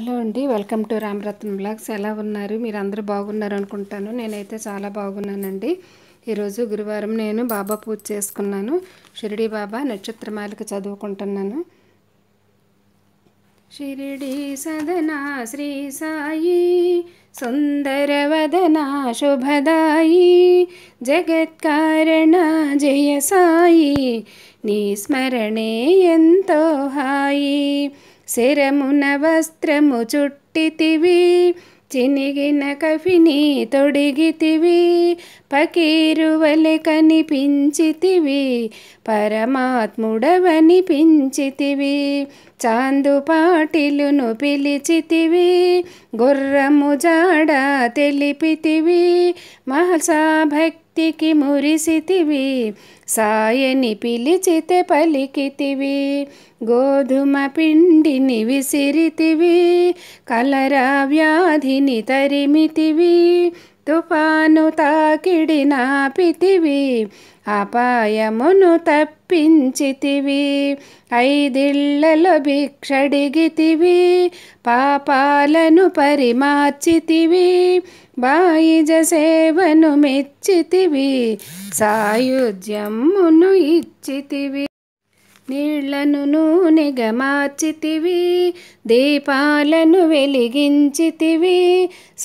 hello అండి welcome to Ramaratnam blogs ఎలా ఉన్నారు మీరు అందరూ బాగున్నారు అనుకుంటాను నేనైతే చాలా బాగున్నానండి ఈరోజు గురువారం నేను బాబా పూజ చేసుకున్నాను షిరిడి బాబా నక్షత్రమాలిక చదువుకుంటున్నాను షిరిడి సదనా శ్రీ సాయి సుందర వదనా శుభదాయి జగత్కారణ జయ సాయి నీ స్మరణే ఎంతో హాయి శిరమున వస్త్రము చుట్టితివి చినిగిన కఫిని తొడిగితివి పకీరువలె కనిపించితివి పరమాత్ముడవని పించితివి చాందు పాటిలును పిలిచితివి గుర్రము జాడ తెలిపితివి మహసాభక్తి భక్తికి మురిసితివి సాయని పిలిచితే పలికితివి గోధుమ పిండిని విసిరితివి కలరా వ్యాధిని తరిమితివి తుఫాను తాకిడిన పితివి అపాయమును తప్పించితివి ఐదిళ్లలో భిక్షడిగితివి పాపాలను పరిమార్చితివి బాయిజ సేవను మెచ్చితివి సాయుధ్యమును ఇచ్చితివి నీళ్లను నూనెగా మార్చితివి దీపాలను వెలిగించితివి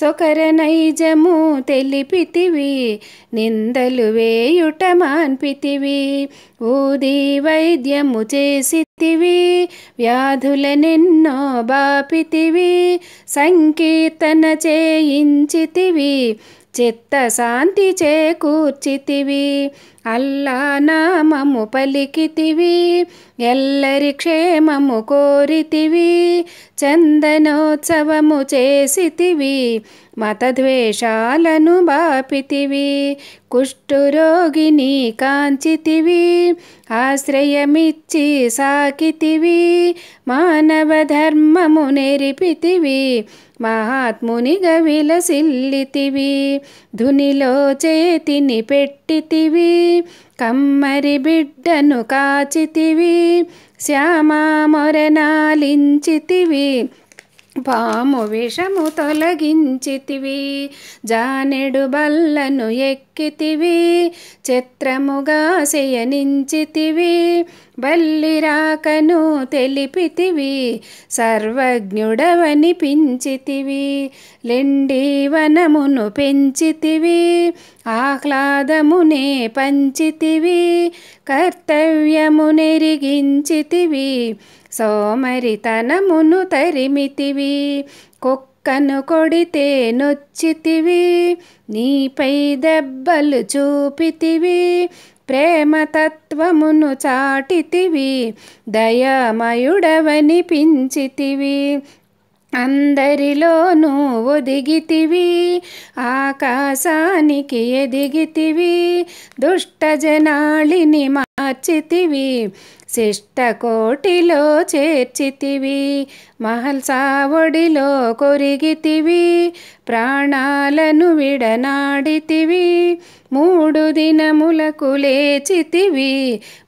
సొకర నైజము తెలిపితివి నిందలు వేయుట మాన్పితివి ఊది వైద్యము చేసితివి వ్యాధుల నిన్నో బాపితివి సంకీర్తన చేయించితివి శాంతి చేకూర్చితివి అల్లా నామము పలికితివి ఎల్లరి క్షేమము కోరితివి చందనోత్సవము చేసితివి మతద్వేషాలను బాపితివి కుష్ఠురోగిని కాంచితివి ఆశ్రయమిచ్చి సాకితివి మానవ ధర్మము మహాత్ముని మహాత్మునిగా విలసిల్లితివి ధునిలో చేతిని పెట్టితివి కమ్మరి బిడ్డను కాచితివి శ్యామా మొరనాలించితివి పాము విషము తొలగించితివి జానెడు బల్లను ఎక్కితివి చిత్రముగా శయనించితివి బల్లిరాకను తెలిపితివి సర్వజ్ఞుడవని పించితివి లెండి వనమును పెంచితివి ఆహ్లాదమునే పంచితివి కర్తవ్యమునెరిగించితివి సోమరితనమును తరిమితివి కుక్కను కొడితే నొచ్చితివి నీపై దెబ్బలు చూపితివి ప్రేమతత్వమును చాటితివి పించితివి అందరిలోనూ ఒదిగితివి ఆకాశానికి ఎదిగితివి దుష్టజనాళిని మార్చితివి శిష్టకోటిలో చేర్చితివి మహల్సావడిలో కొరిగితివి ప్రాణాలను విడనాడితివి మూడు దినములకు లేచితివి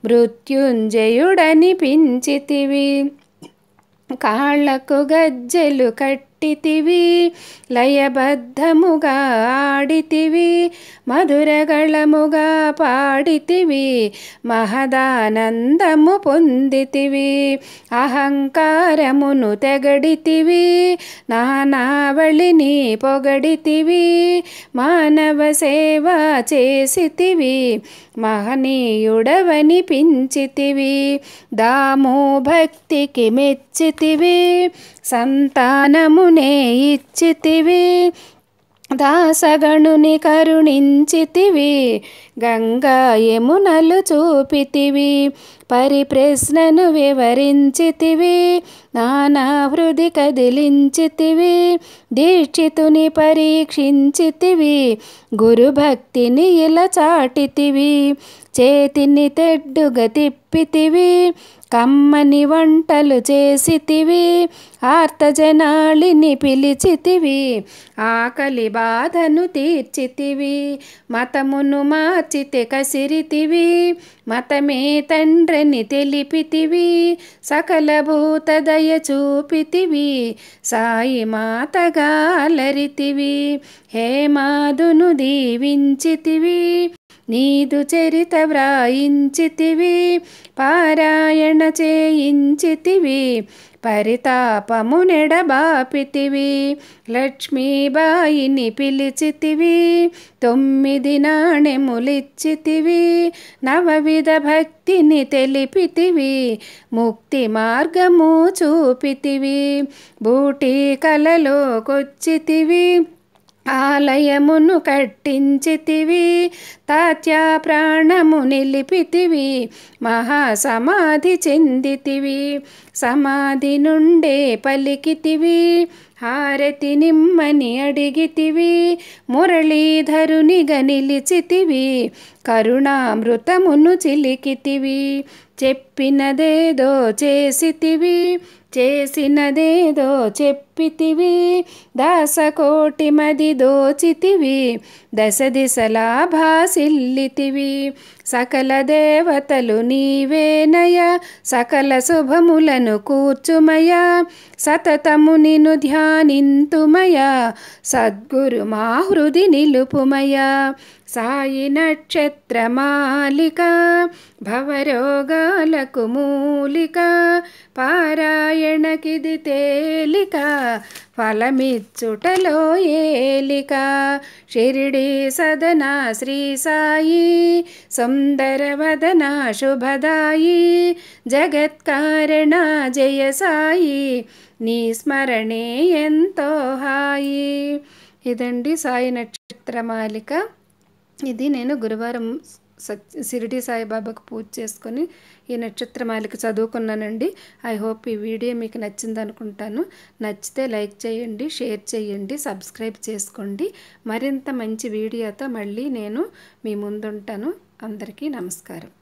మృత్యుంజయుడని పించితివి కాళ్లకు గజ్జెలు కట్టి పుట్టితివి లయబద్ధముగా ఆడితివి మధురగళముగా పాడితివి మహదానందము పొందితివి అహంకారమును తెగడితివి నానావళిని పొగడితివి మానవ సేవ చేసితివి మహనీయుడవని పించితివి దాము భక్తికి మెచ్చితివి సంతానము నే ఇచ్చితివి దాసగణుని కరుణించితివి గంగా యమునలు చూపితివి పరిప్రశ్నను వివరించితివి నానా హృది కదిలించితివి దీక్షితుని పరీక్షించితివి గురుభక్తిని ఇలా చాటితివి చేతిని తెడ్డుగా తిప్పితివి కమ్మని వంటలు చేసితివి ఆర్తజనాళిని పిలిచితివి ఆకలి బాధను తీర్చితివి మతమును మార్చితే కసిరితివి మతమే తండ్రిని తెలిపితివి సకల భూత దయ చూపితివి సాయి మాతగా అలరితివి హేమాదును దీవించితివి నీదు చరిత వ్రాయించితివి పారాయణ చేయించితివి పరితాపము నెడబాపితివి లక్ష్మీబాయిని పిలిచితివి తొమ్మిది నాణెములిచ్చితివి నవవిధ భక్తిని తెలిపితివి ముక్తి మార్గము చూపితివి బూటి కలలోకొచ్చితివి ఆలయమును కట్టించితివి తాత్యా ప్రాణము నిలిపితివి మహాసమాధి చెందితివి సమాధి నుండే పలికితివి హారతి నిమ్మని అడిగితివి మురళీధరునిగా నిలిచితివి కరుణామృతమును చిలికితివి చెప్పి చెప్పినదేదో చేసితివి చేసినదేదో చెప్పితివి దాసకోటి మది దోచితివి దశ దిశలా భాసిల్లితివి సకల దేవతలు నీవేనయ సకల శుభములను కూర్చుమయ సతతము నిను ధ్యానింతుమయ సద్గురు మా హృది నిలుపుమయ సాయి నక్షత్రమాలిక భవరోగాల కథలకు మూలిక పారాయణకిది తేలిక ఫలమిచ్చుటలో ఏలిక షిరిడి సదన శ్రీ సాయి సుందర వదన శుభదాయి జగత్కారణ జయ సాయి నీ స్మరణే ఎంతో హాయి ఇదండి సాయి నక్షత్రమాలిక ఇది నేను గురువారం సిరిడి సాయిబాబాకు పూజ చేసుకొని ఈ మాలిక చదువుకున్నానండి ఐ హోప్ ఈ వీడియో మీకు నచ్చింది అనుకుంటాను నచ్చితే లైక్ చేయండి షేర్ చేయండి సబ్స్క్రైబ్ చేసుకోండి మరింత మంచి వీడియోతో మళ్ళీ నేను మీ ముందుంటాను అందరికీ నమస్కారం